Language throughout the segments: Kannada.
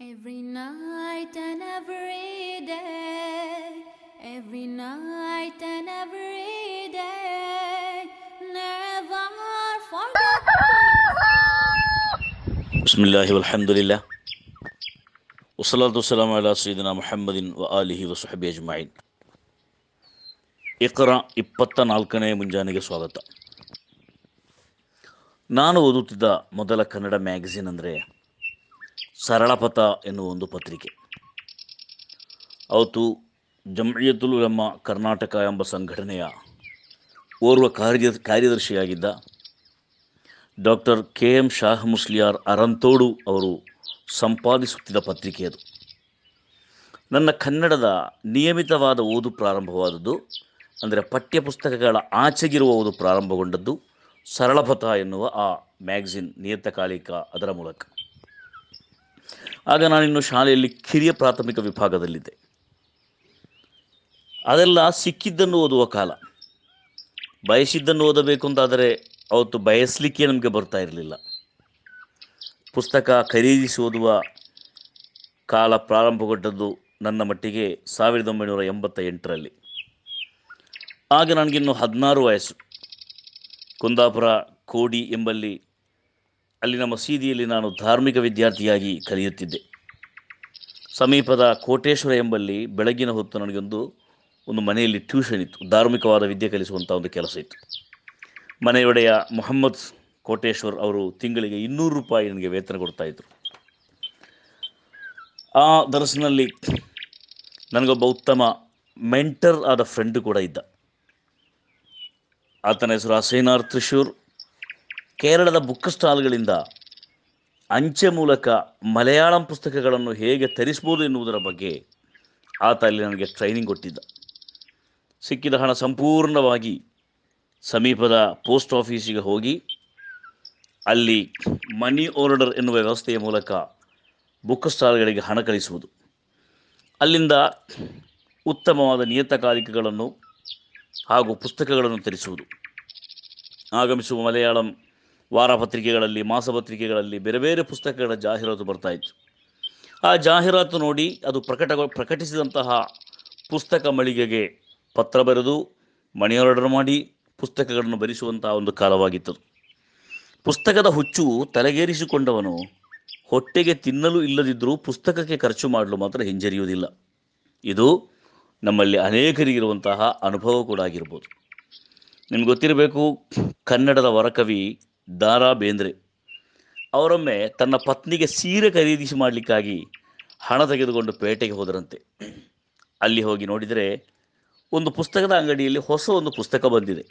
Every night and every day, every night and every day, never forget. بسم الله والحمد لله والصلاة والسلام على سيدنا محمد وآله وصحبه أجمعين ಇಕ್ರ ಇಪ್ಪತ್ತ ನಾಲ್ಕನೇ ಮುಂಜಾನೆಗೆ ಸ್ವಾಗತ ನಾನು ಓದುತ್ತಿದ್ದ ಮೊದಲ ಕನ್ನಡ ಮ್ಯಾಗಝಿನ್ ಅಂದರೆ ಸರಳಪಥ ಎನ್ನುವ ಒಂದು ಪತ್ರಿಕೆ ಅವತ್ತು ಜಮಯದುಲ್ ನಮ್ಮ ಕರ್ನಾಟಕ ಎಂಬ ಸಂಘಟನೆಯ ಓರ್ವ ಕಾರ್ಯ ಕಾರ್ಯದರ್ಶಿಯಾಗಿದ್ದ doctor K M Shah Musliyar Aranthodu ಅವರು ಸಂಪಾದಿಸುತ್ತಿದ್ದ ಪತ್ರಿಕೆ ಅದು ನನ್ನ ಕನ್ನಡದ ನಿಯಮಿತವಾದ ಓದು ಪ್ರಾರಂಭವಾದದ್ದು ಅಂದರೆ ಪಠ್ಯಪುಸ್ತಕಗಳ ಆಚೆಗಿರುವ ಓದು ಪ್ರಾರಂಭಗೊಂಡದ್ದು ಸರಳಪಥ ಎನ್ನುವ ಆ ಮ್ಯಾಗಝಿನ್ ನಿಯತಕಾಲಿಕ ಅದರ ಮೂಲಕ ಆಗ ನಾನಿನ್ನು ಶಾಲೆಯಲ್ಲಿ ಕಿರಿಯ ಪ್ರಾಥಮಿಕ ವಿಭಾಗದಲ್ಲಿದ್ದೆ ಅದೆಲ್ಲ ಸಿಕ್ಕಿದ್ದನ್ನು ಓದುವ ಕಾಲ ಬಯಸಿದ್ದನ್ನು ಓದಬೇಕು ಅಂತಾದರೆ ಅವತ್ತು ಬಯಸಲಿಕ್ಕೆ ನಮಗೆ ಬರ್ತಾ ಇರಲಿಲ್ಲ ಪುಸ್ತಕ ಖರೀದಿಸಿ ಓದುವ ಕಾಲ ಪ್ರಾರಂಭಗೊಂಡದ್ದು ನನ್ನ ಮಟ್ಟಿಗೆ ಸಾವಿರದ ಒಂಬೈನೂರ ಎಂಬತ್ತ ಎಂಟರಲ್ಲಿ ಆಗ ನನಗಿನ್ನು ಹದಿನಾರು ವಯಸ್ಸು ಕುಂದಾಪುರ ಕೋಡಿ ಎಂಬಲ್ಲಿ ಅಲ್ಲಿನ ಮಸೀದಿಯಲ್ಲಿ ನಾನು ಧಾರ್ಮಿಕ ವಿದ್ಯಾರ್ಥಿಯಾಗಿ ಕಲಿಯುತ್ತಿದ್ದೆ ಸಮೀಪದ ಕೋಟೇಶ್ವರ ಎಂಬಲ್ಲಿ ಬೆಳಗಿನ ಹೊತ್ತು ನನಗೊಂದು ಒಂದು ಮನೆಯಲ್ಲಿ ಟ್ಯೂಷನ್ ಇತ್ತು ಧಾರ್ಮಿಕವಾದ ವಿದ್ಯೆ ಕಲಿಸುವಂಥ ಒಂದು ಕೆಲಸ ಇತ್ತು ಮನೆಯೊಡೆಯ ಮೊಹಮ್ಮದ್ ಕೋಟೇಶ್ವರ್ ಅವರು ತಿಂಗಳಿಗೆ ಇನ್ನೂರು ರೂಪಾಯಿ ನನಗೆ ವೇತನ ಕೊಡ್ತಾಯಿದ್ರು ಆ ದರಸಿನಲ್ಲಿ ನನಗೊಬ್ಬ ಉತ್ತಮ ಮೆಂಟರ್ ಆದ ಫ್ರೆಂಡು ಕೂಡ ಇದ್ದ ಆತನ ಹೆಸರು ಅಸೈನಾರ್ ತ್ರಿಶೂರ್ ಕೇರಳದ ಬುಕ್ ಸ್ಟಾಲ್ಗಳಿಂದ ಅಂಚೆ ಮೂಲಕ ಮಲಯಾಳಂ ಪುಸ್ತಕಗಳನ್ನು ಹೇಗೆ ತರಿಸ್ಬೋದು ಎನ್ನುವುದರ ಬಗ್ಗೆ ಆತ ಅಲ್ಲಿ ನನಗೆ ಟ್ರೈನಿಂಗ್ ಕೊಟ್ಟಿದ್ದ ಸಿಕ್ಕಿದ ಹಣ ಸಂಪೂರ್ಣವಾಗಿ ಸಮೀಪದ ಪೋಸ್ಟ್ ಆಫೀಸಿಗೆ ಹೋಗಿ ಅಲ್ಲಿ ಮನಿ ಆರ್ಡರ್ ಎನ್ನುವ ವ್ಯವಸ್ಥೆಯ ಮೂಲಕ ಬುಕ್ ಸ್ಟಾಲ್ಗಳಿಗೆ ಹಣ ಕಳಿಸುವುದು ಅಲ್ಲಿಂದ ಉತ್ತಮವಾದ ನಿಯತಕಾಲಿಕೆಗಳನ್ನು ಹಾಗೂ ಪುಸ್ತಕಗಳನ್ನು ತರಿಸುವುದು ಆಗಮಿಸುವ ಮಲಯಾಳಂ ವಾರಪತ್ರಿಕೆಗಳಲ್ಲಿ ಮಾಸಪತ್ರಿಕೆಗಳಲ್ಲಿ ಬೇರೆ ಬೇರೆ ಪುಸ್ತಕಗಳ ಜಾಹೀರಾತು ಬರ್ತಾಯಿತ್ತು ಆ ಜಾಹೀರಾತು ನೋಡಿ ಅದು ಪ್ರಕಟ ಪ್ರಕಟಿಸಿದಂತಹ ಪುಸ್ತಕ ಮಳಿಗೆಗೆ ಪತ್ರ ಬರೆದು ಮಣಿ ಆರ್ಡರ್ ಮಾಡಿ ಪುಸ್ತಕಗಳನ್ನು ಭರಿಸುವಂತಹ ಒಂದು ಕಾಲವಾಗಿತ್ತು ಪುಸ್ತಕದ ಹುಚ್ಚು ತಲೆಗೇರಿಸಿಕೊಂಡವನು ಹೊಟ್ಟೆಗೆ ತಿನ್ನಲು ಇಲ್ಲದಿದ್ದರೂ ಪುಸ್ತಕಕ್ಕೆ ಖರ್ಚು ಮಾಡಲು ಮಾತ್ರ ಹಿಂಜರಿಯುವುದಿಲ್ಲ ಇದು ನಮ್ಮಲ್ಲಿ ಅನೇಕರಿಗಿರುವಂತಹ ಅನುಭವ ಕೂಡ ಆಗಿರ್ಬೋದು ನಿಮ್ಗೆ ಗೊತ್ತಿರಬೇಕು ಕನ್ನಡದ ವರಕವಿ ದಾರಾ ಬೇಂದ್ರೆ ಅವರೊಮ್ಮೆ ತನ್ನ ಪತ್ನಿಗೆ ಸೀರೆ ಖರೀದಿಸಿ ಮಾಡಲಿಕ್ಕಾಗಿ ಹಣ ತೆಗೆದುಕೊಂಡು ಪೇಟೆಗೆ ಹೋದರಂತೆ ಅಲ್ಲಿ ಹೋಗಿ ನೋಡಿದರೆ ಒಂದು ಪುಸ್ತಕದ ಅಂಗಡಿಯಲ್ಲಿ ಹೊಸ ಒಂದು ಪುಸ್ತಕ ಬಂದಿದೆ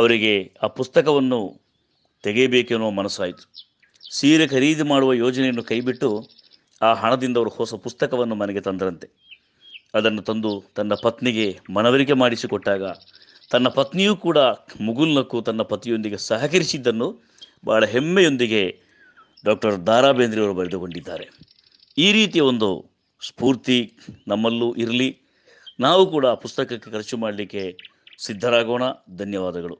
ಅವರಿಗೆ ಆ ಪುಸ್ತಕವನ್ನು ತೆಗೆಯಬೇಕೆನ್ನುವ ಮನಸ್ಸಾಯಿತು ಸೀರೆ ಖರೀದಿ ಮಾಡುವ ಯೋಜನೆಯನ್ನು ಕೈಬಿಟ್ಟು ಆ ಹಣದಿಂದ ಅವರು ಹೊಸ ಪುಸ್ತಕವನ್ನು ಮನೆಗೆ ತಂದರಂತೆ ಅದನ್ನು ತಂದು ತನ್ನ ಪತ್ನಿಗೆ ಮನವರಿಕೆ ಮಾಡಿಸಿಕೊಟ್ಟಾಗ ತನ್ನ ಪತ್ನಿಯೂ ಕೂಡ ಮುಗುಲ್ನಕ್ಕೂ ತನ್ನ ಪತಿಯೊಂದಿಗೆ ಸಹಕರಿಸಿದ್ದನ್ನು ಬಹಳ ಹೆಮ್ಮೆಯೊಂದಿಗೆ ಡಾಕ್ಟರ್ ದಾರಾ ಬೇಂದ್ರೆಯವರು ಬರೆದುಕೊಂಡಿದ್ದಾರೆ ಈ ರೀತಿಯ ಒಂದು ಸ್ಫೂರ್ತಿ ನಮ್ಮಲ್ಲೂ ಇರಲಿ ನಾವು ಕೂಡ ಪುಸ್ತಕಕ್ಕೆ ಖರ್ಚು ಮಾಡಲಿಕ್ಕೆ ಸಿದ್ಧರಾಗೋಣ ಧನ್ಯವಾದಗಳು